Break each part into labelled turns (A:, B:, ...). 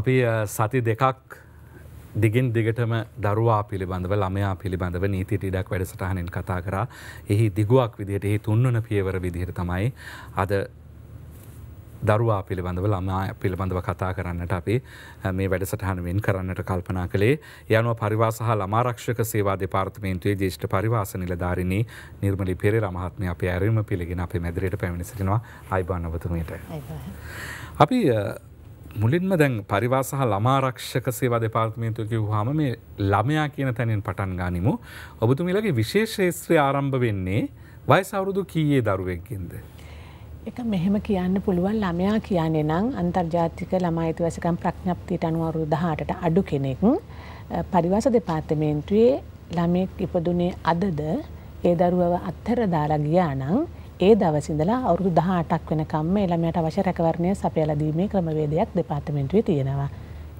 A: අපි සති දෙකක් දිගින් දිගටම දරුවා පිළිබඳව ළමයා පිළිබඳව නීති ටිඩක් වැඩසටහනෙන් කතා කරා එහි දිගුවක් විදිහට එහි තුන්වන පියවර විදිහට තමයි අද දරුවා පිළිබඳව ළමා පිළිබඳව කතා කරන්නට අපි මේ වැඩසටහනුවෙන් කරන්නට කල්පනා කළේ යනුව පරිවාස හා ළමාරක්ෂක සේවා දෙපාර්තමේන්තුවේ ජේෂ්ඨ පරිවාස නිලධාරිණී නිර්මලි පෙරේ රමහත්මය අපේ ඇරීම පිළිගෙන අපේ මැදිරියට පැමිණිසිටිනවා අයිබානවතුමයට. අපි මුලින්ම දැන් පරිවා සහ ළමාරක්ෂක සේවා දෙපාර්තමේන්තුව කිව්වහම මේ ළමයා කියන තැනින් පටන් ගනිමු. ඔබතුමීලගේ විශේෂ ශාස්ත්‍රය ආරම්භ වෙන්නේ වයස අවුරුදු කීයේ දරුවෙක්ගෙන්ද?
B: එක මෙහෙම කියන්න පුළුවන් ළමයා කියන්නේ නම් අන්තර්ජාතික ළමා අයිතිවාසිකම් ප්‍රඥප්තියට අනුව අවුරුදු 18ට අඩු කෙනෙක් පරිවාස දෙපාර්තමේන්තුවේ ළමෙක් ඉපදුනේ අදද ඒ දරුවව අත්හැර දාලා ගියා නම් ඒ දවසිඳලා අවුරුදු දහටක් වෙනකම්ම එළමයට අවශ්‍ය රැකවරණය සපයලා දීමේ ක්‍රමවේදයක් දෙපාර්තමෙන්ටුවේ තියෙනවා.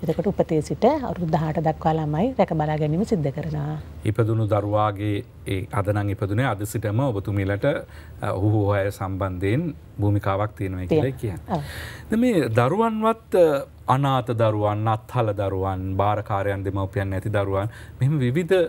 B: එතකොට උපතේ සිට අවුරුදු 18 දක්වා ළමයි රැක බලා ගැනීම සිද්ධ කරනවා.
A: ඉපදුණු දරුවාගේ ඒ අදනම් ඉපදුනේ අද සිටම ඔබතුමීලට ඔහු හොය සම්බන්ධයෙන් භූමිකාවක් තියෙනවා කියලා කියන්නේ. මේ දරුවන්වත් අනාථ දරුවන්, අත්හල දරුවන්, බාරකාරයන් දෙමව්පියන් නැති දරුවන් මෙහෙම විවිධ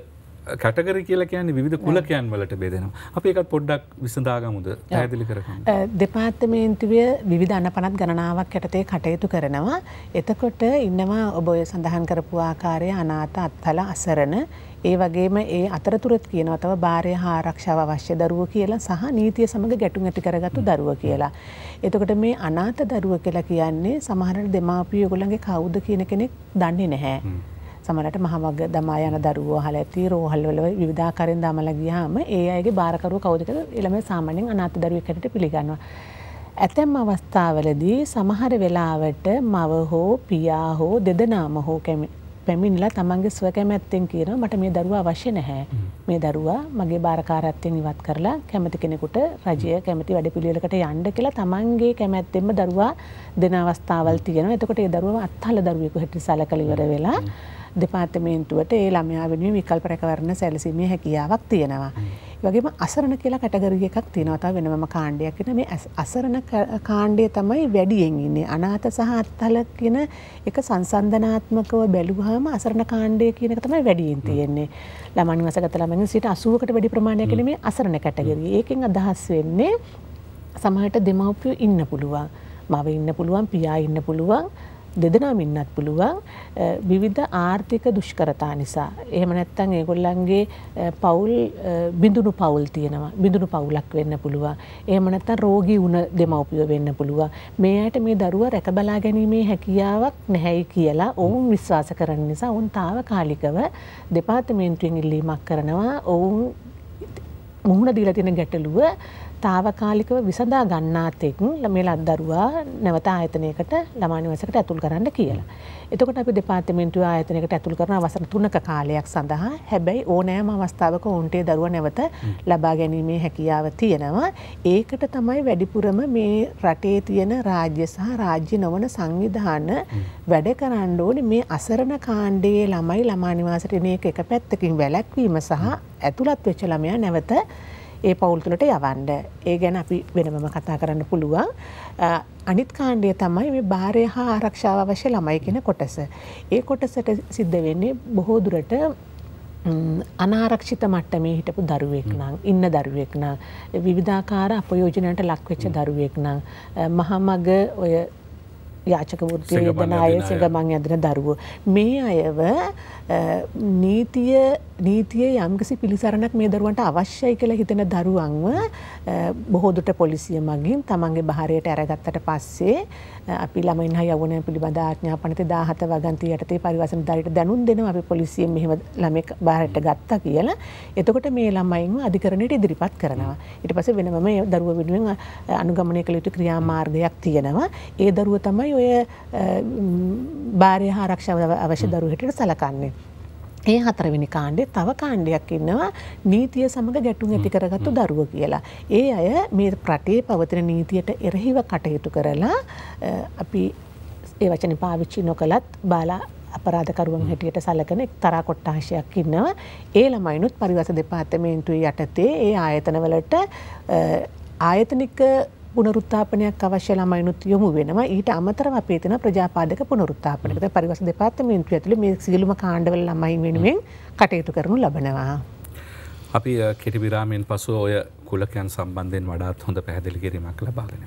A: කටගර කියලා කියන විධ කුලකයන් වලට බෙදෙනවා අප එකත් පොඩ්ඩක් විසඳාගමුද පැදිලි කර uh,
B: දෙපාර්තමේන්තුවය විධ අන පනත් ගණනාවක් යටතේ කටයුතු කරනවා එතකොට ඉන්නවා ඔබ ඔය සඳහන් කරපු ආකාරය අනාත අත්හල අසරණ ඒ වගේම ඒ අතරතුරත් කියනවා තව භාරය හා ආරක්ෂාව අවශ්‍ය දරුව කියලා සහ නීතිය සමග ගැටුම් ඇති කරගත්තු mm. දරුව කියලා. එතකොට මේ අනාථ දරුව කියලා කියන්නේ සමහර දෙමාපිය ඔයගොල්ලන්ගේ කවුද කියන කෙනෙක් දන්නේ නැහැ. Mm. සමහරට මහවග දමා යන දරුවෝ අහලා ඇති රෝහල් වල විවිධාකාරයෙන් දමලා ගියාම ඒ අයගේ බාරකරුව කවුද කියලා ළමයි සාමාන්‍යයෙන් අනාථ දරුවෙක් හැටියට පිළිගන්නවා. ඇතැම් අවස්ථාවලදී සමහර වෙලාවට මව හෝ පියා හෝ දෙදෙනාම හෝ පැමිණලා තමන්ගේ ස්වකැමැත්තෙන් කියනවා මට මේ දරුවා අවශ්‍ය නැහැ. මේ දරුවා මගේ බාරකාරත්වයෙන් ඉවත් කරලා කැමති කෙනෙකුට රජය කැමති වැඩපිළිවෙලකට යන්න කියලා තමන්ගේ කැමැත්තෙන්ම දරුවා දෙන අවස්ථාවල් තියෙනවා. එතකොට ඒ දරුවා අත්හල දරුවෙකු හැටියට සැලකලා ඉවර වෙලා දෙපාර්තමේන්තුවට ඒ ළමයා වෙනුවෙන් විකල්ප රැකවරණ සැලසීමේ හැකියාවක් තියෙනවා. වගේම අසරණ කියලා කටගරිය එකක් තියෙනවතා වෙනම කාණ්ඩයක් එන මේ අසරණ කාණ්ඩය තමයි වැඩියෙන් ඉන්නේ අනාත සහ අත්තල කියන එක සංසන්ධනාත්මකව බැලුවාම අසරණ කාණ්ඩය කියන එක තමයි වැඩියෙන් තියෙන්නේ ළමන් වසගත ළමයින් සිට 80කට වැඩි ප්‍රමාණයක් එන මේ අසරණ කටගරිය. ඒකෙන් අදහස් වෙන්නේ සමහරට දෙමව්පියෝ ඉන්න පුළුවන්. මව ඉන්න පුළුවන්, පියා ඉන්න පුළුවන්. දෙදෙනාම ඉන්නත් පුළුවන් විවිධ ආර්ථික දුෂ්කරතා නිසා. එහෙම නැත්නම් ඒගොල්ලන්ගේ පවුල් බිඳුණු පවුල් තියෙනවා. බිඳුණු පවුලක් වෙන්න පුළුවන්. එහෙම නැත්නම් රෝගී වුණ දෙමව්පිය වෙන්න පුළුවන්. මේ ඇයට මේ දරුවා රැකබලා ගැනීමේ හැකියාවක් නැහැයි කියලා ඔවුන් විශ්වාස කරන නිසා ඔවුන් తాවකාලිකව දෙපාර්තමේන්තුවෙන් ඉල්ලීමක් කරනවා. ඔවුන් මුහුණ දීලා තියෙන ගැටලුව తాවකාලිකව විසඳා ගන්නාතෙක් මේ ලද්දරුවා නැවත ආයතනයකට ළමා නිවසකට ඇතුල් කරන්න කියලා. එතකොට අපි දෙපාර්තමේන්තුව ආයතනයකට ඇතුල් කරන අවසර තුනක කාලයක් සඳහා හැබැයි ඕනෑම අවස්ථාවක ඔවුන්ට දරුවා නැවත ලබා ගැනීමේ හැකියාව තියෙනවා. ඒකට තමයි වැඩිපුරම මේ රටේ තියෙන රාජ්‍ය සහ රාජ්‍ය නොවන සංවිධාන වැඩ කරන්න ඕනේ මේ අසරණ කාණ්ඩයේ ළමයි ළමා නිවාසයට එන එක එක පැත්තකින් වැළැක්වීම සහ ඇතුළත් වෙච්ච ළමයා නැවත ඒ පවුල්තුලට යවන්ඩ ඒ ගැන අපි වෙනමම කතා කරන්න පුළුවන් අනිත් කාණ්ඩය තමයි මේ භාරය හා ආරක්ෂාව අවශ්‍ය ළමයි කෙන කොටස. ඒ කොටසට සිද්ධ වෙන්නේ බොහෝ දුරට අනාරක්ෂිත මට්ටමේ හිටපු දරුවෙක් නම් ඉන්න දරුවෙක් නම් විවිධාකාර අපයෝජනයට ලක්වෙච්ච දරුවෙක් නම් මහමග ඔය යාචක වෘත්තිය යෙදෙන අය සිඟමන් ඇදෙන දරුවෝ මේ අයව නීතිය නීතියේ යම්කිසි පිළිසරණක් මේ දරුවන්ට අවශ්‍යයි කියලා හිතෙන දරුවන්ව බොහෝ දුරට පොලිසිය මගින් තමන්ගේ බහරයට අරගත්තට පස්සේ අපි ළමයින් හා යවුණන පිළිබඳ ආඥාපනත 17 වගන්ති යටතේ පරිවසන දරයට දැනුම් දෙනවා අපි පොලිසියෙන් මෙහෙම ළමෙක් බහරයට ගත්තා කියලා. එතකොට මේ ළමයින්ව අධිකරණයට ඉදිරිපත් කරනවා. ඊට පස්සේ වෙනම මේ දරුව වෙනුවෙන් අනුගමනය කළ යුතු ක්‍රියාමාර්ගයක් තියෙනවා. ඒ දරුව තමයි ඔය භාරය හාරක්ෂාව අවශ්‍ය දරුවහට සලකන්නේ. ඒ හතරවෙනි කාණ්ඩේ තව කාණ්ඩයක් ඉන්නවා නීතිය සමඟ ගැටුම් ඇති කරගත්තු දරුව කියලා. ඒ අය මේ ප්‍රටේ පවතින නීතියට එරහිව කටයුතු කරලා අපි ඒ වචන පාවිච්චි නොකළත් බාලා අපරාධකරුවන් හැටියට සලකන තරා කොට්ටාශයක් ඉන්නවා. ඒ ළමයිනුත් පරිවස දෙපාර්තමේන්තුවේ යටතේ ඒ ආයතනවලට ආයතනික පුනරුත්ථාපනයක් අවශ්‍ය ළමයිනුත් යොමු වෙනවා. ඊට අමතරව අපේ තියෙන ප්‍රජාපාදක පුනරුත්ථාපනයකට පරිවස දෙපාර්තමේන්තුව ඇතුළේ මේ සියලුම කාණ්ඩවල ළමයින් වෙනුවෙන් කටයුතු කරනු ලබනවා.
A: අපි කෙටිවිරාමෙන් පසු ඔය කුලකයන් සම්බන්ධයෙන් වඩාත් හොඳ පැහැදිලි කිරීමක් ලබාගෙන.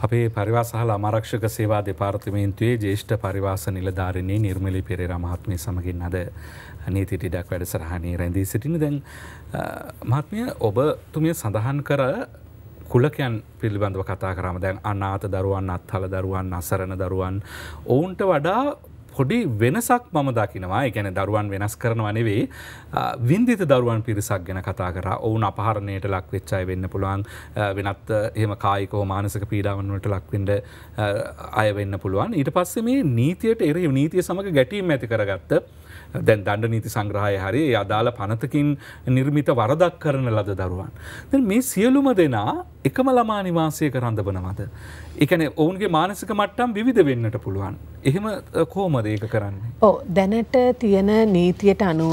A: අපේ පරිවාස හල අමරක්ෂක සේවා දෙපාර්තිමේන්තුවේ ජේෂ්ඨ පරිවාස නිලධාරණයේ නිර්මලි පෙරේර මහත්මිය සමගින් අද නීතිටිඩක් වැඩසරහණේ රැඳී සිටින දැන් මහත්මිය ඔබතුමිය සඳහන් කර කුලකයන් පිළිබඳව කතා කරම දැන් අනාත දරුවන් අත්හල දරුවන් අසරණ දරුවන් ඔවුන්ට වඩා පොඩි වෙනසක් මම දකිනවා එකැන දරුවන් වෙනස් කරනවනෙවේ වින්දිත දරුවන් පිරිසක් ගැන කතා කර ඔවුන් අපහරණයට ලක් වෙච්චයි වෙන්න පුළුවන් වෙනත් එම කායිකෝ මානසක පීඩාවන්වට ලක්විඩ අය වෙන්න පුළුවන් ඊට පස්සේ මේ නීතියට එර නීතිය සමඟ ගැටීම ඇති කරගත්ත දැන් දණ්ඩ නීති සංග්‍රහය හරි අදාළ පනතකින් නිර්මිත වරදක් කරන ලද දරුවන්. මේ සියලුම දෙනා එකම ළමා නිවාසය කරඳබනවද. එකන ඔවුන්ගේ මානසික මට්ටම් විධ වෙන්නට පුළුවන්. එහෙම කෝමදේක කරන්න.
B: ඕ දැනට තියෙන නීතියට අනුව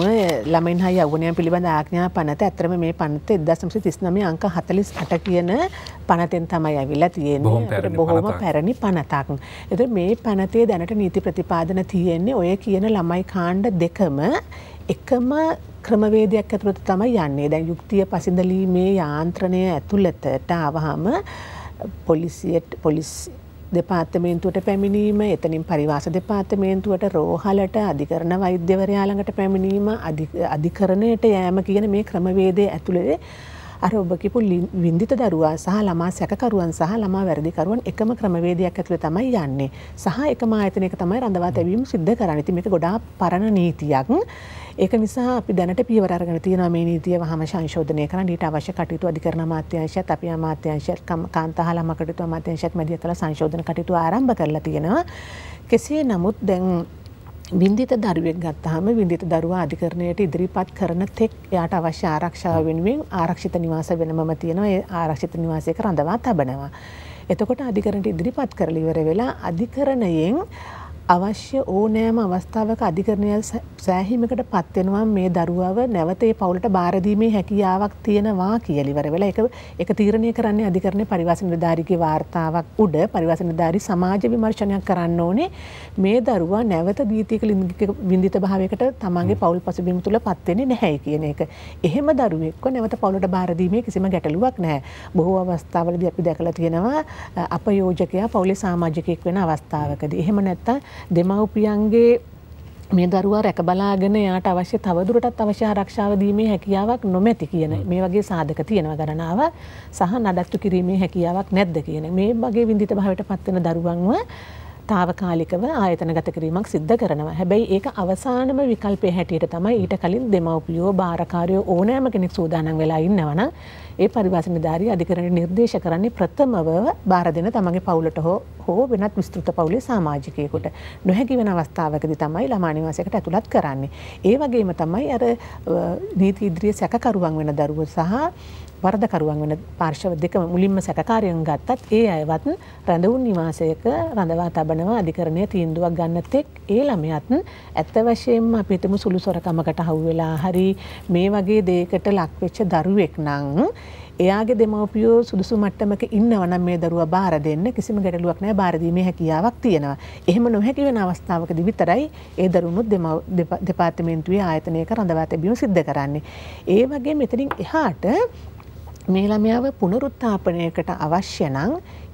B: ළමන් හා යවනය පිළිබඳ ආඥා පනත ඇතරම මේ පනත එදසම්සි තිස්නම අංක හතලිස් අට කියන පනතෙන් තමයි ඇවිල්ලා තියෙන බොහොම පැරණි පනතක්. එත මේ පනතේ දැනට නීති ප්‍රතිපාදන තියෙන්නේ ඔය කියන ළමයි කාණ්ඩ දෙකම එකම ක්‍රමවේදයක් ඇතුළට තමයි යන්නේ දැන් යුක්තිය පසිඳලීමේ යාන්ත්‍රණය ඇතුළතට අවහම පොලිසියට පොලිස් දෙපාර්තමේන්තුවට පැමිණීම එතනින් පරිවාස දෙපාර්තමේන්තුවට රෝහලට අධිකරණ වෛද්‍යවරයාළඟට පැමිණීම අධිකරණයට යෑම කියන මේ ක්‍රමවේදය ඇතුළේ අර ඔබකිපු විින්දිත දරුවා සහ ළමා සැකරුවන් සහ ළමා වැරදිකරුවන් එකම ක්‍රමවේදයක් ඇතුළ තමයි යන්නේ සහ එක මාතනක තමයි රඳවා තැවීම සිද්ධ කරනති මේක ගොඩා පරණ නීතියක් ඒක නිසා අපි දැනට පියවර අරගෙන තියෙනවා මේ නීතිය වහම සංශෝධනය කරන්න ඊට අවශ්‍ය කටයුතු අධිකරණ අමාත්‍යාංශයත් අපි අමාත්‍යාංශයත් කාන්තාහල අමාකටයුතු අමාත්‍යාංශයත් මැදිහත් කරලා සංශෝධන කටයුතු ආරම්භ කරලා තියෙනවා කෙසේ නමුත් දැන් විින්දිත දරුවෙක් ගත්තාහම විින්දිත දරුවා අධිකරණයට ඉදිරිපත් කරන තෙක් එයාට අවශ්‍ය ආරක්ෂාව වෙනුවෙන් ආරක්ෂිත නිවාස වෙනමම තියෙනවා ඒ ආරක්ෂිත නිවාසයක රඳවා තබනවා. එතකොට අධිකරණට ඉදිරිපත් කරලිවර වෙලා අධිකරණයෙන් අවශ්‍ය ඕනෑම අවස්ථාවක අධිකරණය සෑහිමකට පත්වෙනවා මේ දරුවව නැවතේ පවුලට බාරදීමේ හැකියාවක් තියෙනවා කියලිවර වෙලා එක එක තීරණය කරන්නේ අධිකරණය පරිවාසන ධාරිගේ වාර්තාවක් උඩ පරිවාසන ධාරි සමාජ විමර්ශනයක් කරන්න ඕනේ මේ දරුවා නැවත දීතික ලිංගික විඳිත භාවයකට තමන්ගේ පවුල් පසුබිම තුළ පත්වෙන්නේ නැහැයි කියන එක. එහෙම දරුවෙක්ව නැවත පවුලට බාරදීමේ කිසිම ගැටලුවක් නැහැ. බොහෝ අවස්ථාවලදී අපි දැකලා තියෙනවා අපයෝජකයා පවුලේ සමාජිකයෙක් වෙන අවස්ථාවකදී. එහෙම නැත්නම් දෙමව්පියන්ගේ මේ දරුවා රැක බලාගෙන යාට අවශ්‍ය තවදුරටත් අවශ්‍ය ආරක්ෂාව දීමේ හැකියාවක් නොමැති කියන මේ වගේ සාධක තියෙනව ගණනාව සහ නඩත්තු කිරීමේ හැකියාවක් නැද්ද කියන මේ වගේ විඳිත භාවයට පත්වෙන දරුවන්ව తాවකාලිකව ආයතනගත කිරීමක් සිද්ධ කරනවා. හැබැයි ඒක අවසානම විකල්පය හැටියට තමයි ඊට කලින් දෙමව්පියෝ බාරකාරයෝ ඕනෑම කෙනෙක් සූදානම් වෙලා ඉන්නවනම් ඒ පරිවාසන නිලධාරී අධිකරණ නිර්දේශ කරන්නේ ප්‍රථමව බාර දෙන තමන්ගේ පවුලට හෝ හෝ වෙනත් විස්තෘත පවුලේ සමාජිකයෙකුට නොහැකි වෙන අවස්ථාවකදී තමයි ළමා නිවාසයකට ඇතුළත් කරන්නේ. ඒ වගේම තමයි අර නීති ඉදිරියේ සැකකරුවන් වෙන දරුවෝ සහ වරදකරුවන් වන පාර්ශව දෙකම මුලින්ම සැකකාරයන් ගත්තත් ඒ අයවත් රැඳවුන් නිවාසයක රඳවා තබනවා අධිකරණය තීන්දුවක් ගන්න තෙක් ඒ ළමයත් ඇත්ත වශයෙන්ම අපිටම සුළු සොරකමකට හවුවෙලා හරි මේ වගේ දේකට ලක්වෙච්ච දරුවෙක් නං එයාගේ දෙමවපියෝ සුදුසු මට්ටමක ඉන්නවනම් මේ දරුවා බාර දෙන්න කිසිම ගැටලුවක් නෑ බාරදීමේ හැකියාවක් තියෙනවා. එහෙම නොහැකි වෙන අවස්ථාවකදී විතරයි ඒ දරුණුත් දෙපාර්තමේන්තුවේ ආයතනයක රඳවා තැබීම සිද්ධ කරන්නේ. ඒ වගේ මෙතනින් එහාට මේ ළමයාව පුනරුත්ථාපනයකට අවශ්‍ය නම්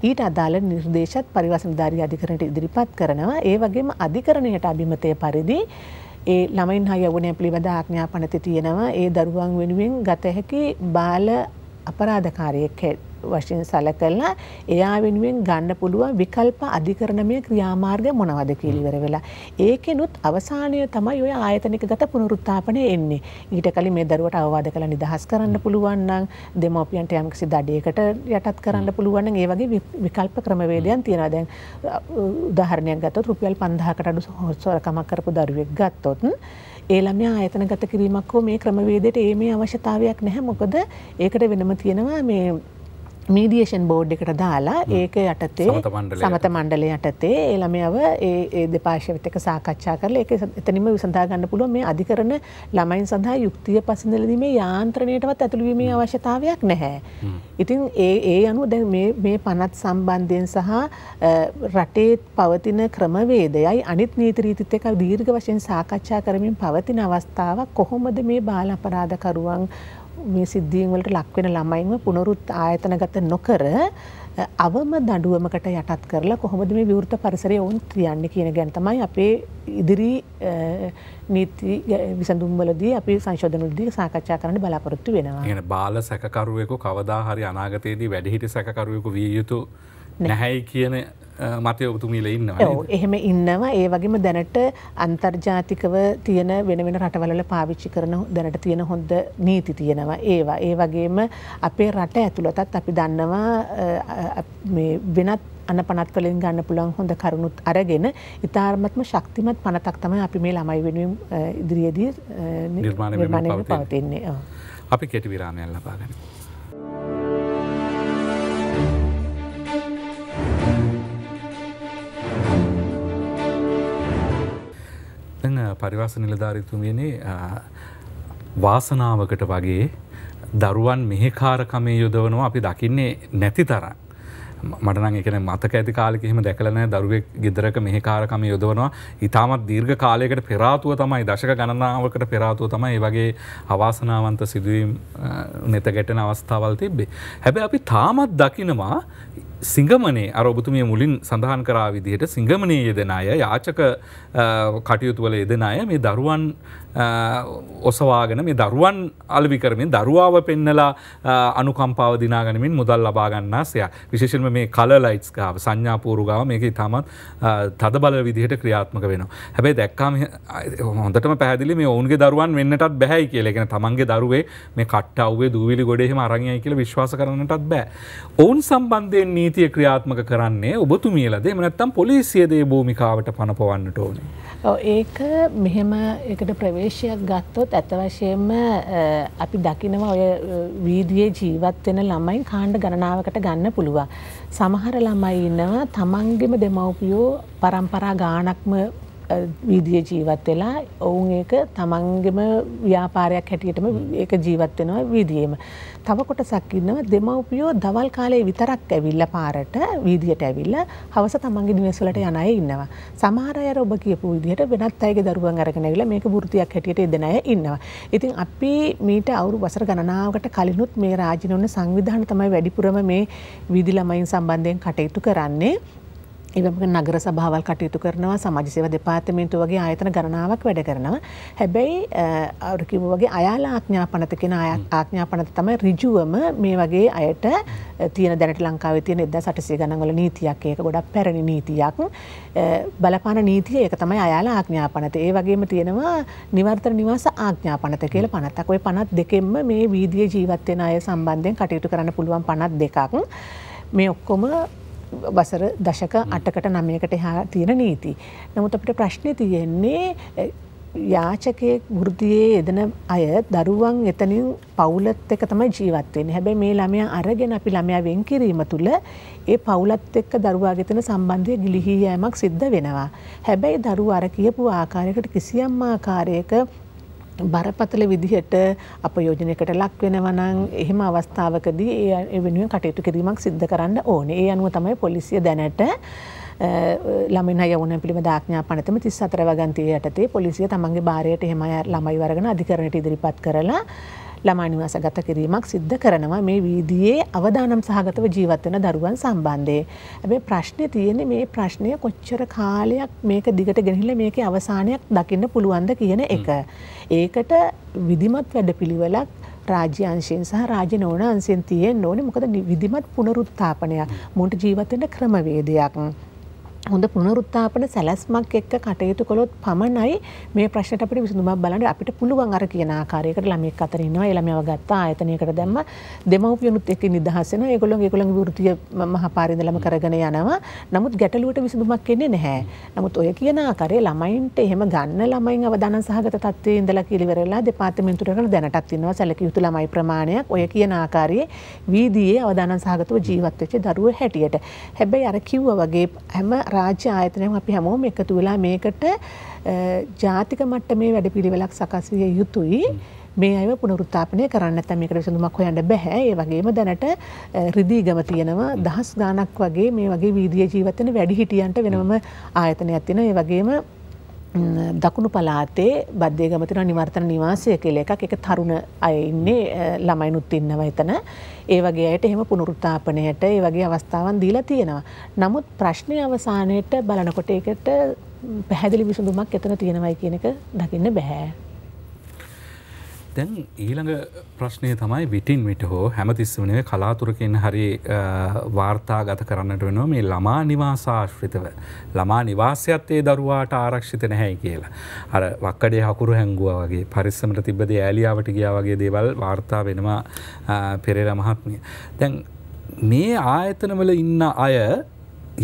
B: ඊට අදාළ නිර්දේශත් පරිවසනධාරී අධිකරණයට ඉදිරිපත් කරනවා ඒ වගේම අධිකරණයට අභිමතය පරිදි ඒ ළමයින් හා යෞවනය පිළිබඳ ආඥා පනති තියෙනවා ඒ දරුවන් වෙනුවෙන් ගත හැකි බාල අපරාධකාරයෙක් වශයෙන් සලකලා එයා වෙනුවෙන් ගන්න පුළුවන් විකල්ප අධිකරණමය ක්‍රියාමාර්ග මොනවද කියලා ඉවර වෙලා ඒකෙනුත් අවසානය තමයි ඔය ආයතනික ගත පුනරුත්ථාපනය එන්නේ ඊට කලින් මේ දරුවට අවවාද කළා නිදහස් කරන්න පුළුවන් නම් දෙමව්පියන්ට යම්කිසි දඩයකට යටත් කරන්න පුළුවන් නම් ඒ වගේ විකල්ප ක්‍රමවේදයන් තියෙනවා දැන් උදාහරණයක් ගත්තොත් රුපියල් 5000කට අඩු සොරකමක් කරපු දරුවෙක් ගත්තොත් ඒ ළමයා ආයතන ගත කිරීමක් හෝ මේ ක්‍රමවේදයට ඒ මේ අවශ්‍යතාවයක් නැහැ මොකද ඒකට වෙනම තියෙනවා මේ මීඩියේෂන් බෝඩ් එකට දාලා ඒක යටතේ සමත මණ්ඩලය යටතේ ළමයව ඒ දෙපාශවිතක සාකච්ඡා කරලා ඒක එතනිම විසඳා ගන්න පුළුවන් මේ අධිකරණ ළමයින් සඳහා යුක්තිය පසඳලදීමේ යාන්ත්‍රණයටවත් ඇතුළුවීමේ අවශ්‍යතාවයක් නැහැ. ඉතින් ඒ ඒ අනුව දැන් මේ මේ පනත් සම්බන්ධයෙන් සහ රටේ පවතින ක්‍රමවේදයයි අනිත් නීති රීතිත් එක්ක දීර්ඝ වශයෙන් සාකච්ඡා කරමින් පවතින අවස්ථාවක් කොහොමද මේ බාල අපරාධකරුවන් මේ සිද්ධීන් වලට ලක්වෙන ළමයින්ව පුනරුත් ආයතනගත නොකර අවම දඩුවමකට යටත් කරලා කොහොමද මේ විවෘත පරිසරය ඔවුන් ක්‍රියන්න කියන ගැන තමයි අපේ ඉදිරි නීති විසඳුම්වලදී අපි සංශෝධනලදී සාකච්ඡා කරන්න බලාපොරොත්තු වෙනවා.
A: ගැන බාල සැකරුවෙකු කවදා හරි අනාගතයේදී වැඩිහිටි සැකරුවෙකු විය යුතු නැහැයි කියන මතය ඔබතුමීල ඉන්නවා
B: එහෙම ඉන්නවා ඒ වගේම දැනට අන්තර්ජාතිකව තියෙන වෙනවෙන රටවල පාවිච්චි කරන දැනට තියෙන හොඳ නීති තියෙනවා ඒවා ඒ වගේම අපේ රට ඇතුළතත් අපි දන්නවා වෙනත් අන පනත් වලින් ගන්න පුළුවන් හොඳ කරුණුත් අරගෙන ඉතාර්මත්ම ශක්තිමත් පනතක් තමයි අපි මේ ළමයි වෙනුවෙන් ඉදිරියේදී නිර්මාණය පවතින්නේ
A: අපි කෙටි විරාමයක් ලබාගන්න පරිවාස නිලධාරිතුමියනි වාසනාවකට වගේ දරුවන් මෙහෙකාරකමේ යොදවනවා අපි දකින්නේ නැති තරන්. මටන එකන මතක ඇති කාලෙකෙම දැකලනෑ දරුවෙක් ගෙදරක මෙහෙකාරකම යොදවනවා ඉතාමත් දීර්ඝ කාලයකට පෙරාතුව තමයි දශක ගණනාවකට පෙරාතුව තමයි වගේ අවාසනාවන්ත සිදුවීම් නැත ගැටන අවස්ථාවල් තිබ්බේ. හැබැ අපි තාමත් දකිනවා සිංගමනේ අර ඔබතුමිය මුලින් සඳහන් කරා විදිහට සිංගමනයේ යෙදෙන අය යාචක කටයුතුවල යෙදෙන අය මේ දරුවන් ඔසවාගෙන මේ දරුවන් අලවි කරමින් දරුවාව පෙන්නලා අනුකම්පාව දිනාගනිමින් මුදල් ලබාගන්නා සය විශේෂල්ම මේ කල ලයිට්ස් ගාව සංඥාපූරුගාව මේක ඉතාමත් තද බල විදිහට ක්‍රියාත්මක වෙන හැබැයි දැක්කාම හොඳටම පැදිලි මේ ඔවුන්ගේ දරුවන් වෙන්නටත් බැහැයි කියලගෙන තමන්ගේ දරුවේ මේ කට්ට අව්ේ දූවිලි ගොඩෙහිම අරංයයි කියල විශ්වාස කරන්නටත් බෑ ඔවුන් සම්බන්ධයෙන් නීතිය ක්‍රියාත්මක කරන්නේ ඔබතුමියලද මනත්තම් පොලිසියදේ භූමිකාවට පනපවන්නට ඕනේ
B: ඒක මෙහෙම එකට ප්‍රවේශයක් ගත්තොත් ඇතවශයෙන්ම අපි දකිනව ඔය වීදියේ ජීවත් වෙන ළමයින් කාණ්ඩ ගණනාවකට ගන්න පුළුවන්. සමහර ළමයි ඉන්නවා තමන්ගෙම දෙමව්පියෝ පරම්පරා ගානක්ම විදිය ජීවත් වෙලා ඔවුන් ඒක තමන්ගෙම ව්‍යාපාරයක් හැටියටම ඒක ජීවත් වෙනවා විදියේම. තව කොටසක් ඉන්නවා දෙමව්පියෝ දවල් කාලේ විතරක් ඇවිල්ලා පාරට වීදියට ඇවිල්ලා හවස තමන්ගේ නිවෙස් වලට යන අය ඉන්නවා. සමහර අය ඔබ කියපු විදිහට වෙනත් අයගේ දරුවන් අරගෙන ඇවිල්ලා මේක වෘත්තියක් හැටියට යෙදෙන අය ඉන්නවා. ඉතින් අපි මීට අවුරු වසර ගණනාවකට කලිනුත් මේ රාජිනුන සංවිධාන තමයි වැඩිපුරම මේ වීදි ළමයින් සම්බන්ධයෙන් කටයුතු කරන්නේ. එවම නගර සභාවල් කටයුතු කරනවා සමාජ සේව දෙපාර්තමේන්තු වගේ ආයතන ගණනාවක් වැඩ කරනවා. හැබැයි අර කිව්වා වගේ අයාලා ආඥාපනත කියන ආඥාපනත තමයි ඍජුවම මේ වගේ අයට තියෙන දැනට ලංකාවේ තියෙන 1800 ගණන් වල නීතියක් ඒක ගොඩක් පැරණි නීතියක්. බලපාන නීතිය ඒක තමයි අයාලා ආඥාපනත. ඒ වගේම තියෙනවා නිවර්තන නිවාස ආඥාපනත කියලා පනතක්. ওই පනත් දෙකෙන්ම මේ වීදියේ ජීවත් වෙන අය සම්බන්ධයෙන් කටයුතු කරන්න පුළුවන් පනත් දෙකක්. මේ ඔක්කොම වසර දශක අටකට නමයකට හා තියෙන නීති. නමුත් අපිට ප්‍රශ්නය තියෙන්නේ යාචකය ගෘතියේ එදන අය දරුවන් එතනින් පවුලත් එක තමයි ජීවත්වෙන් හැබැ මේ ළමය අරගෙන අපි ළමයා වෙන් කිරීම තුළ ඒ පවුලත් එක්ක දරුවාගෙතන සම්බන්ධය ගිලිහීයෑමක් සිද්ධ වෙනවා. හැබැයි දරු අර කියපු ආකාරයකට කිසියම් ආකාරයක බරපතල විදිහට අපයෝජනයකට ලක් වෙනවනං එහෙම අවස්ථාවකදී ඒ වෙනුවෙන් කටයුතු කිරීමක් සිද්ධ කරන්න ඕනේ ඒ අනුව තමයි පොලිසිය දැනට ළමෙන යවන පිළිම දාඥා පනතම තිස් අතරවගන්තය යටතේ පොලිසිය තමන්ගේ භාරයට හෙම ළමයි වරගෙන අධිකරණට ඉදිරිපත් කරලා ළමා නිවාස ගත කිරීමක් සිද්ධ කරනවා මේ වීදියේ අවදානම් සහගතව ජීවත් වෙන දරුවන් සම්බන්ධයෙන්. හැබැයි ප්‍රශ්නේ තියෙන්නේ මේ ප්‍රශ්නය කොච්චර කාලයක් මේක දිගට ගෙනහිලා මේකේ අවසානයක් දකින්න පුළුවන්ද කියන එක. ඒකට විධිමත් වැඩපිළිවෙලක් රාජ්‍යංශයෙන් සහ රාජ්‍ය නොවන අංශයෙන් තියෙන්න ඕනේ මොකද විධිමත් පුනරුත්ථාපනයක් මුන්ට ජීවත් වෙන්න ක්‍රමවේදයක්. හොඳ පුනරුත්තාපන සැලැස්මක් එක්ක කටයුතු කළොත් පමණයි මේ ප්‍රශ්නට අපිට විසඳුමක් බලන්න අපිට පුළුවන් අර කියන ආකාරයකට ළමෙක් අතර ඉන්නවා ඒ ළමයාව ගත්ත ආයතනයකට දැම්ම දෙමව්පියනුත් එක්ක නිදහස් වෙනවා ඒගොල්ලෝ ඒගොල්ලන්ගේ වෘත්තීය මහපාරිඳලම කරගෙන යනවා නමුත් ගැටලුවට විසඳුමක් එන්නේ නැහැ නමුත් ඔය කියන ආකාරයේ ළමයින්ට එහෙම ගන්න ළමයින් අවදානම් සහගත තත්ත්වයේ ඉඳලා කියලා ඉවරලා දෙපාර්තමේන්තුවට කරන දැනටත් ඉන්නවා සැලකිය යුතු ළමයි ප්‍රමාණයක් ඔය කියන ආකාරයේ වීදියේ අවදානම් සහගතව ජීවත් වෙච්ච දරුවෝ හැටියට හැබැයි අර කිව්වා වගේ හැම රාජ්‍ය ආයතනයම අපි හැමෝම එකතු වෙලා මේකට ජාතික මට්ටමේ වැඩ පිළිවෙලක් සකස් විය යුතුයි. මේ අයව පුනරුත්ථාපනය කරන්න නැත්නම් මේකට විසඳුමක් හොයන්න බෑ. ඒ වගේම දැනට රිදීගම තියෙනවා දහස් ගාණක් වගේ මේ වගේ වීදියේ ජීවත් වෙන වැඩිහිටියන්ට වෙනම ආයතනයක් තියෙනවා. ඒ වගේම දකුණු පලාතේ බද්ධයගම තින නිවර්තන නිවාසය කියල එකක් එක තරුණ අයඉන්නේ ළමයිනුත් ඉන්නව එතන ඒ වගේ අයට එහෙම පුනරුත්තාපනයට ඒ වගේ අවස්ථාවන් දීලා තියෙනවා. නමුත් ප්‍රශ්නය අවසානයට බලනකොට එකට පැහැදිලි විසඳුමක් එතන තියෙනවයි කියනක දකින්න බැහැ.
A: දැන් ඊළඟ ප්‍රශ්නය තමයි විටින් විට හෝ හැමතිස්සවනේ කලාතුරකින් හරි වාර්තා ගත කරන්නට වෙනවා මේ ළමා නිවාසාශ්‍රිතව ළමා නිවාසයත්තේ දරුවාට ආරක්ෂිත නැහැ කියලා. අර වක්කඩේ හකුරු හැංගුව වගේ පරිස්සමට තිබ්බද ඇලියාවට ගියා වගේ දේවල් වාර්තා වෙනවා පෙරේර මහත්මිය. දැන් මේ ආයතනවල ඉන්න අය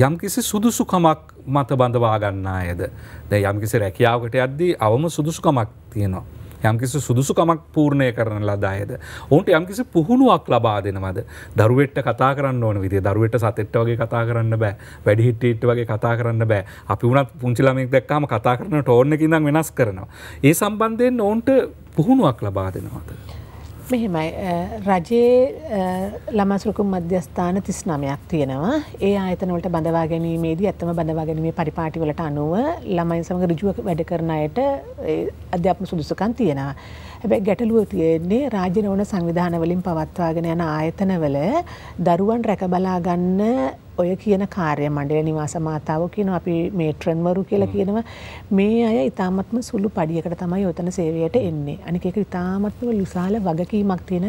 A: යම්කිසි සුදුසුකමක් මත බඳවා ගන්න අයද. දැ යම්කිසි රැකියාවකට අද්දී අවම සුදුසුකමක් තියෙනවා. යම්කිසි සුදුසුකමක් පූර්ණය කරන ලදායද. ඔවුන්ට යම්කිසි පුහුණුවක් ලබා දෙනවද. දරුවෙට්ට කතා කරන්න ඕන විදි දරුවට සතෙට්ට වගේ කතා කරන්න බෑ වැඩිහිට්ටට වගේ කතා කරන්න බෑ අපි වුණත් පුංචිලමෙක් දැක්කාම කතා කරන ටෝර්න කිනම් වෙනස් කරනවා. ඒ සම්බන්ධයෙන් ඔවුන්ට පුහුණුවක් ලබා දෙනවද.
B: මෙහෙමයි රජයේ ළමස්රුකුම් මධ්‍යස්ථාන තිස් නමයක් තියෙනවා ඒ අතනවලට බඳවා ගැනීමේදී ඇත්තම බඳවා ගැනීමේ පරිපාටිවලට අනුව ළමයි සමඟ රජුව වැඩ කරනයට අධ්‍යාපම සුදුසකන් තියෙනවා. හැබැ ගැටලුව තියෙන්නේ රාජනවන සංවිධානවලින් පවත්වාගෙන යන ආයතනවල දරුවන් රැකබලාගන්න ඔය කියන කාර්ය මණ්ඩල නිවාස මාතාව කියන අපි මේට්‍රන්වරු කියලා කියනවා මේ අය ඉතාමත්ම සුළු පඩියකට තමයි ඔතන සේවයට එන්නේ අනික ඒක ඉතාමත්ම විශාල වගකීමක් තියෙන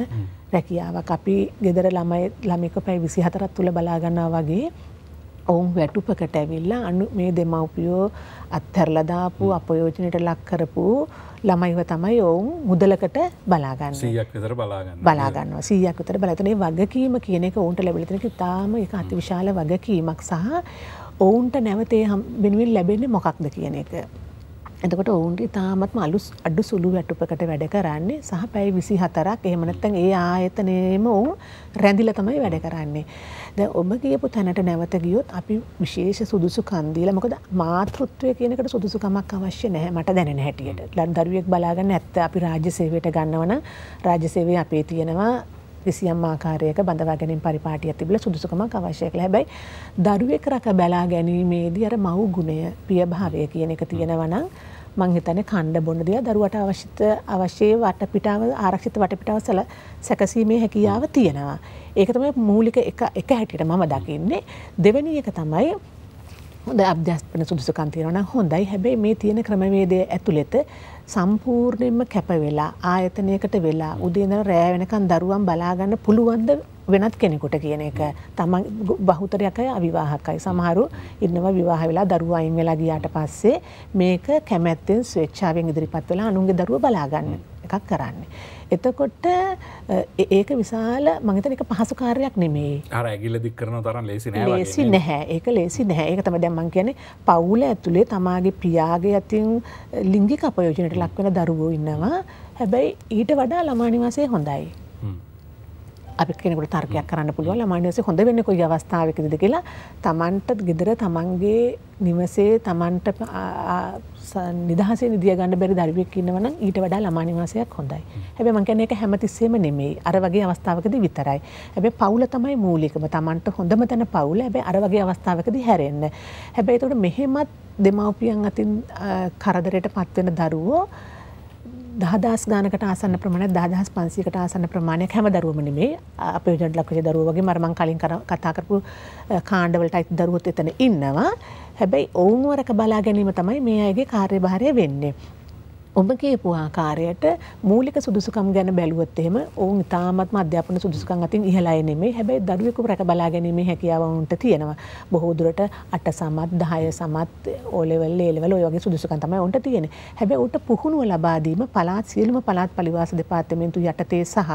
B: රැකියාවක් අපි ගෙදර ළමයි ළමෙක පැය 24ක් තුල බලා ගන්නවා වගේ ඔවුන් වැටුපකට ඇවිල්ලා අනු මේ දෙමව්පියෝ අත්හැරලා දාපු අපයෝජනයට ලක් කරපු ළමයිව තමයි ඔවුන් මුදලකට බලාගන්න සියක්තර බලාගන්නවා සීයක් විතර බලතනේ වගකීම කියන එක ඔවුන්ට ලැබිලතනක ඉතාම එක අති විශාල වගකීමක් සහ ඔවුන්ට නැවතේ හම් වෙනුවෙන් ලැබෙන්නේ මොකක්ද කියන එක. එතකොට ඔවුන්ගේ තාමත්ම අලුස් අඩු සුළු වැටුපකට වැඩ කරන්නේ සහ පැයි විසි හතරක් එහෙමනත්තන් ඒ ආයතනයම ඔවුන් රැඳිල තමයි වැඩ කරන්නේ. ද ඔබ කියපු තැනට නැවත ගියොත් අපි විශේෂ සුදුසු කන්දීල මොකද මාතෘත්වය කියනකට සුදුසුකමක් අවශ්‍ය නැහැ මට දැනෙන හැටියට ලන් දරුවෙක් බලාගන්න ඇත්ත අපි රාජ්‍ය සේවයට ගන්නවන රාජ්‍ය සේවය අපේ තියෙනවා කිසියම් ආකාරයක බඳවා ගැනීම පරිපාටියක් තිබිලා සුදුසුකමක් අවශ්‍ය කියලා. හැබැයි දරුවෙක් රක බලා ගැනීමේදී අර මව් ගුණය, ප්‍රියභාවය කියන එක තියෙනවා නම් මං හිතන්නේ කණ්ඩ බොන දේ දරුවට අවශ්‍ය අවශ්‍ය වටපිටාව ආරක්ෂිත වටපිටාව සල සැකසීමේ හැකියාව තියෙනවා. ඒක තමයි මූලික එක එක හැටියට මම දකින්නේ. දෙවෙනි එක තමයි හොඳ අධ්‍යාපන සුදුසුකම් තියෙනවා නම් හොඳයි. හැබැයි මේ තියෙන ක්‍රමවේදය ඇතුළත සම්පූර්ණයෙන්ම කැප වෙලා ආයතනයකට වෙලා උදේ ඉඳන් රෑ වෙනකන් දරුවන් බලා ගන්න පුළුවන්ද වෙනත් කෙනෙකුට කියන එක තමන් බහුතරයකයි අවිවාහකයි සමහරු ඉන්නවා විවාහ වෙලා දරුවා අයින් වෙලා ගියාට පස්සේ මේක කැමැත්තෙන් ස්වේච්ඡාවෙන් ඉදිරිපත් වෙලා අනුන්ගේ දරුවා බලා ගන්න එකක් කරන්නේ එතකොට ඒක විශාල මගත එක පහසු කාරයක් නෙමේ
A: ඇගිල දික් කරන තරම් ලෙසි ලෙසි නැහැ
B: ඒක ලෙසි නැහැ ඒක තම දැම්මන් කියන්නේ පවුල ඇතුළේ තමාගේ ප්‍රියාගේ ඇතින් ලිංගි කපයෝජනයට ලක්වෙන දරුවෝ ඉන්නවා හැබැයි ඊට වඩා ළමානිවාසේ හොඳයි. අපි කෙනෙකුට තර්කයක් කරන්න පුළුවන් ළමයින්වසේ හොඳ වෙන්නේ කොයි අවස්ථාවකද කියලා තමන්ට ගෙදර තමන්ගේ නිවසේ තමන්ට නිදහසේ නිදිය ගන්න බැරි දරුවෙක් ඉන්නවනම් ඊට වඩා ළමා නිවාසයක් හොඳයි. හැබැයි මං කියන්නේ ඒක හැමතිස්සෙම නෙමෙයි. අර වගේ අවස්ථාවකදී විතරයි. හැබැයි පවුල තමයි මූලිකම. Tamanට හොඳම තැන පවුල. හැබැයි අර වගේ අවස්ථාවකදී හැරෙන්න. හැබැයි ඒකට මෙහෙමත් දෙමව්පියන් අතින් කරදරයට පත්වෙන දරුවෝ දහදස් ගානකට ආසන්න ප්‍රමාණයක් දහදහස් පන්සීකට ආසන්න ප්‍රමාණයක් හැම දරුවම නෙමේ අපේ විජට ලක්ෂේ දරුවෝ වගේ මරමං කලින් කතා කරපු කාණ්ඩවලට අයිති දරුවොත් එතන ඉන්නවා. හැබැයි ඔවුන් වරක බලා ගැනීම තමයි මේ අයගේ කාර්යභාරය වෙන්නේ. ඔබ කියපු ආකාරයට මූලික සුදුසුකම් ගැන බැලුවොත් එහෙම ඔවුන් ඉතාමත්ම අධ්‍යාපන සුදුසුකම් අතින් ඉහළයි නෙමෙයි. හැබැයි දරුවෙකු රැක බලා ගැනීමේ හැකියාව වුන්ට තියෙනවා. බොහෝ දුරට 8 සමත් 10 සමත් O level A level ඔය වගේ සුදුසුකම් තමයි උන්ට තියෙන්නේ. හැබැයි උන්ට පුහුණුව ලබා දීම පළාත් සියලුම පළාත් පරිවාස දෙපාර්තමේන්තු යටතේ සහ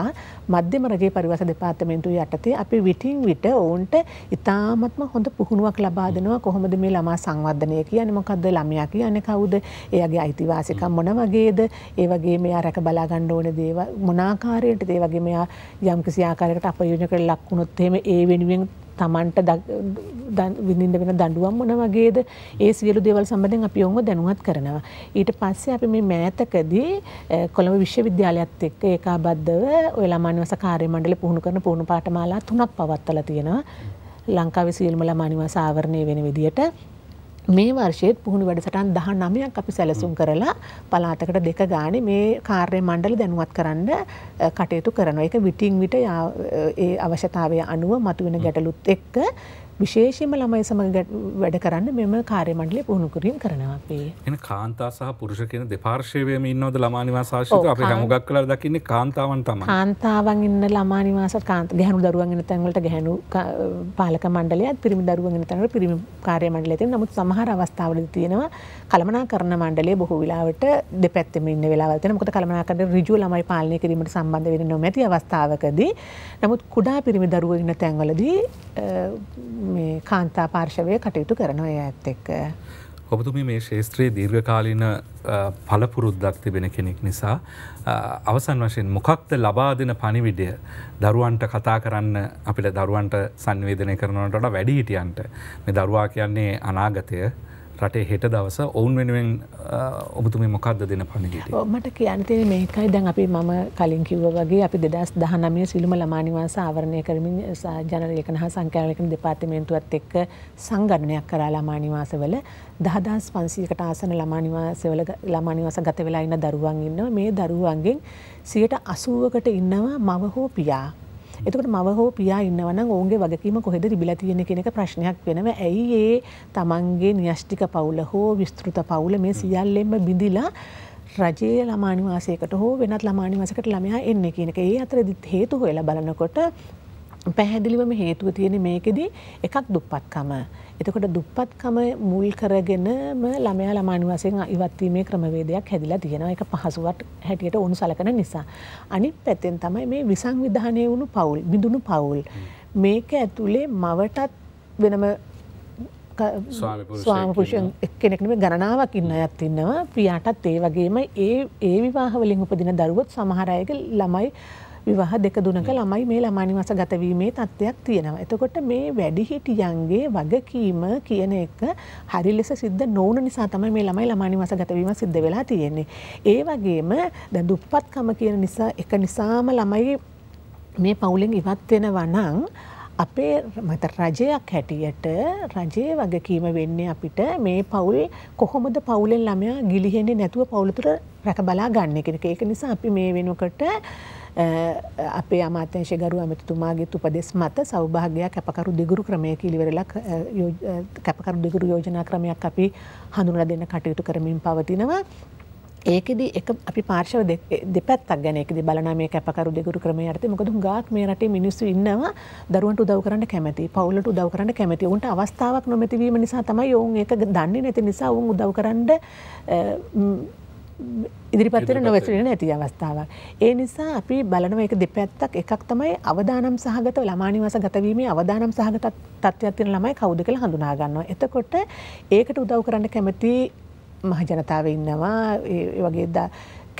B: මධ්‍යම රජයේ පරිවාස දෙපාර්තමේන්තු යටතේ අපි විටින් විට ඔවුන්ට ඉතාමත්ම හොඳ පුහුණුවක් ලබා දෙනවා කොහොමද මේ ළමා සංවර්ධනය කියන්නේ මොකද්ද ළමයා කියන්නේ කවුද එයාගේ අයිතිවාසිකම් මොනවා වගේද ඒ වගේ මෙයා රැක බලා ගන්න ඕන දේව මොනාකාරයටද ඒ වගේ මෙයා යම් කිසි ආකාරයකට අපයෝජනකට ලක් වුණොත් එහෙම ඒ වෙනුවෙන් Tamanට විඳින්න වෙන දඬුවම් මොන වගේද ඒ සියලු දේවල් සම්බන්ධයෙන් අපි ඔවුන්ව දැනුවත් කරනවා ඊට පස්සේ අපි මේ මෑතකදී කොළඹ විශ්වවිද්‍යාලයත් එක්ක ඒකාබද්ධව ඔය ළමානිවාස කාර්ය මණ්ඩලය පුහුණු කරන පුහුණු පාඨමාලා තුනක් පවත්වලා තියෙනවා ලංකාවේ සියලුම ළමානිවාස ආවරණය වෙන විදිහට මේ වර්ෂයේත් පුහුණු වැඩසටහන් 19ක් අපි සැලසුම් කරලා පළාතකට දෙක ගානේ මේ කාර්ය මණ්ඩල දැනුවත් කරන්න කටයුතු කරනවා. ඒක විටින් විට ඒ අවශ්‍යතාවය අනුව මතුවෙන ගැටලුත් එක්ක විශේෂම ළමයි සමඟ වැඩ කරන්න මෙම කාරය මණ්ඩලි පුහුණුකරීම් කරනවා අපේ
A: එන කාන්තා සහ පුරුෂ කියන දෙපාර්ශවයම ඉන්නවද ළමානිවාසාශිත අප හමුගක් කළ දකින්න කාන්තාවන් තම
B: කාන්තාවන් ඉන්න ළමානිවාස කාන්ත ගැහනු දරුවන්ගෙන තැන්වලට ගැහනු පාලක මණ්ඩලයත් පිරිමි දරුවගෙන තැනට පිරිමි කාරය මණ්ඩලය තින නමුත් සමහර අවස්ථාවල තියෙනවා කළමනා කරන මණ්ඩලේ බොහෝ වෙලාවට දෙපැත්තම ඉන්න වෙලාවතන මොකද කළමනාකට රිජු ළමයි පාලනය කිරීමට සම්බන්ධ වෙන නොමැති අවස්ථාවකදී නමුත් කුඩා පිරිමි දරුවගෙන තැන්වලදී මේ කාන්තා පාර්ශවය කටයුතු කරනොය ඇත් එක්ක.
A: ඔබතුම මේ ශේත්‍රයේ දීර්ඝකාලීන පලපුරුද්දක් තිබෙන කෙනෙක් නිසා. අවසන් වශයෙන් මොකක්ද ලබා දෙන පනිවිඩය දරුවන්ට කතා කරන්න අපිට දරුවන්ට සංවේදනය කරනට වැඩිහිටියන්ට මේ දරුවා කියන්නේ අනාගතය රටේ හෙට දවස ඔවුන් වෙනුවෙන් ඔබතුම මොකක්ද දෙන පණිගට
B: මට කියනතින මේකයි දැන් අපි මම කලින් කිව්ව වගේ අපි දෙදස් දහනමය සිළුම ළමානිවාස ආවරණය කරමින් ජනලයකන හා සංකෑලකන දෙපාර්තමේන්තුවත් එක්ක සංගණනයක් කරා ළමානිවාසවල දහදස් පන්සීකට ආසන ළමානිවාසවල ළමානිවාස ගත වෙලා ඉන්න දරුවන් ඉන්නවා මේ දරුවන්ගෙන් සියට අසුවකට ඉන්නවා මව හෝ පියා එතකට මව හෝ පියා ඉන්නවනම් ඔවුන්ගේ වගකීම කොහෙද රිබිලා තියෙන කෙනෙක ප්‍රශ්නයක් වෙනව ඇයි ඒ තමන්ගේ නිියෂ්ටික පවුල හෝ විස්තෘත පවුල මේ සියල්ලෙන්ම බිඳිලා රජයේ ළමානිවාසයකට හෝ වෙනත් ළමානිවාසකට ළමයා එන්න කියනක ඒ අතරදිත් හේතු හොයලා බලනකොට පැහැදිලිවම හේතුව තියෙන මේකෙදී එකක් දුප්පත්කම එතකොට දුප්පත්කම මුල් කරගෙනම ළමයා ළමානි වසයෙන් ඉවත්වීමේ ක්‍රමවේදයක් හැදිලා තියෙනවා එක පහසුවට හැටියට ඔුණු සලකන නිසා. අනිත් පැත්තෙන් තමයි මේ විසංවිධානය වුණු පවුල් බිඳුණු පවුල්. මේක ඇතුළේ මවටත් වෙනම ස්වාමපුෂන් එක්කෙනෙක්ම ගණනාවක් ඉන්න අයත් ඉන්නවා ප්‍රියාටත් ඒ වගේම ඒ ඒ විවාහවලින් උපදින දරුවොත් සමහරයක ළමයි විවාහ දෙක දුනක ළමයි මේ ළමා නිවාස ගතවීමේ තත්ත්වයක් තියෙනවා. එතකොට මේ වැඩිහිටියන්ගේ වගකීම කියන එක හරි ලෙස සිද්ධ නොවන නිසා තමයි මේ ළමයි ළමා නිවාස ගතවීම සිද්ධ වෙලා තියෙන්නේ. ඒ වගේම දැන් දුප්පත්කම කියන නිසා එක නිසාම ළමයි මේ පවුලෙන් ඉවත් වෙනවා නම් අපේ මත රජයක් හැටියට රජයේ වගකීම වෙන්නේ අපිට මේ පවුල් කොහොමද පවුලෙන් ළමයා ගිලිහෙන්නේ නැතුව පවුලතුර රැක බලා ගන්න කෙනෙක්. ඒක නිසා අපි මේ වෙනකොට අපේ අමාත්‍යංශය ගරු ඇමතිතුමාගේ උපදෙස් මත සෞභාග්‍යයක් කැපකරු දෙගුරු ක්‍රමයක ඉලිවරලා කැපකරු දෙගුරු යෝජනා ක්‍රමයක් අපි හඳුනලා දෙන්න කටයුතු කරමින් පවතිනවා. ඒකෙදි එක අපි පාර්ශව දෙපැත්තක් ගැන එකද බලන මේ කැපකරු දෙගුරු ක්‍රමය යටතේ මොකද හුඟක් මේ රටේ මිනිස්සු ඉන්නවා දරුවන්ට උදව් කරන්න කැමති පවුලට උදව් කරන්න කැමති උන්ට අවස්ථාවක් නොමැති වීම නිසා තමයි ඔවුන් ඒක දන්නේ නැති නිසා ඔවුන් උදව් කරන්න ඉදිරිපත්තර නොවැසරෙන ඇති අවස්ථාවක්. ඒ නිසා අපි බලනව එක දෙපැත්තක් එකක් තමයි අවදානම් සහගත ළමානිවාස ගතවීමේ අවදානම් සහගත තත්ත්වයක් තියෙන ළමයි කවුද කියලා හඳුනා ගන්නවා. එතකොට ඒකට උදව් කරන්න කැමති මහජනතාව ඉන්නවා ඒ වගේ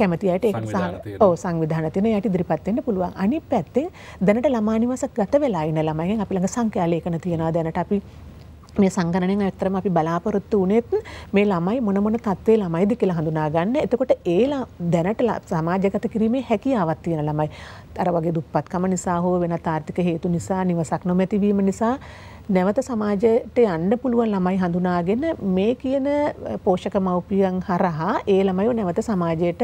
B: කැමති අයට ඒ ඕ සංවිධාන තින යට දිරිපත්වෙන්න පුළුවන් අනි පැත්තේ දැනට ළමානිවසක් ගත වෙලා ඉන්න ළමයිෙන් අපිළඟ සංඛ්‍යාලයකන තියෙනවා දැනට අපි මේ සංගණනයෙන් ඇත්තරම අපි බලාපොරොත්තු වනෙත් මේ ළමයි මොනමොන තත්වේ ළමයිද කියලා හඳුනාගන්න එතකොට ඒලා දැනට සමාජගත කිරීමේ හැකියාවත් තියෙන ළමයි අර වගේ දුප්පත්කම නිසා හෝ වෙන තාර්ථික හේතු නිසා නිවසක් නොමැතිවීම නිසා නැවත සමාජයට යන්න පුළුවන් ළමයි හඳුනාගෙන මේ කියන පෝෂක මව්පියන් හරහා ඒ ළමයෝ නැවත සමාජයට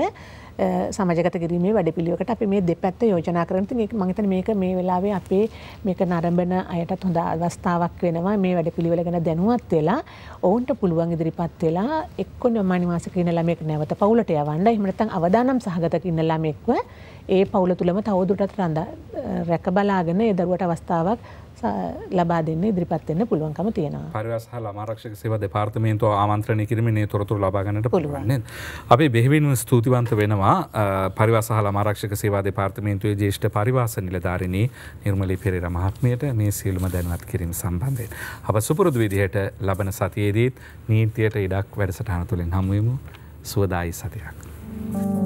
B: සමාජගත කිරීමේ වැඩ පිළිවකට අපි මේ දෙපැත්ත යෝජනා කරනති මහිතන මේක මේ වෙලාවේ අපේ මේක නරඹන අයටත් හොඳ අවස්ථාවක් වෙනවා මේ වැඩ පිළිවෙල ගැන දැනුවත් වෙලා ඔවුන්ට පුළුවන් ඉදිරිපත් වෙලා එක්ක නිවාසක ඉන්න ළමෙක් නැවත පවුලට යවන්න එහෙම නැත්නම් අවදානම් සහගතක ඉන්න ළමෙක්ව ඒ පවුල තුලම තවදුරටත් රඳ රැක බලාගෙන ඒ දරුවට අවස්ථාවක් ලබා දෙන්න ඉදිරිපත් වෙන්න පුළුවන්කම තියෙනවා.
A: පරිවස් හා ළමා ආරක්ෂක සේවා දෙපාර්තමේන්තුව ආමන්ත්‍රණය කිරීමේ මේ තොරතුරු ලබා ගන්නට පුළුවන් නේද? අපි බෙහෙවින්ම ස්තුතිවන්ත වෙනවා පරිවස් හා ළමා ආරක්ෂක සේවා දෙපාර්තමේන්තුවේ ජ්‍යෙෂ්ඨ පරිවාස නිලධාරිණී නිර්මලී පෙරේරා මහත්මියට මේ සියලුම දැනුවත් කිරීම සම්බන්ධයෙන්. අප සුපුරුදු විදිහට ලබන සතියේදීත් නීතියට ඉඩක් වැඩසටහන තුලින් හමු වෙමු. සුවදායි සතියක්. Thank you.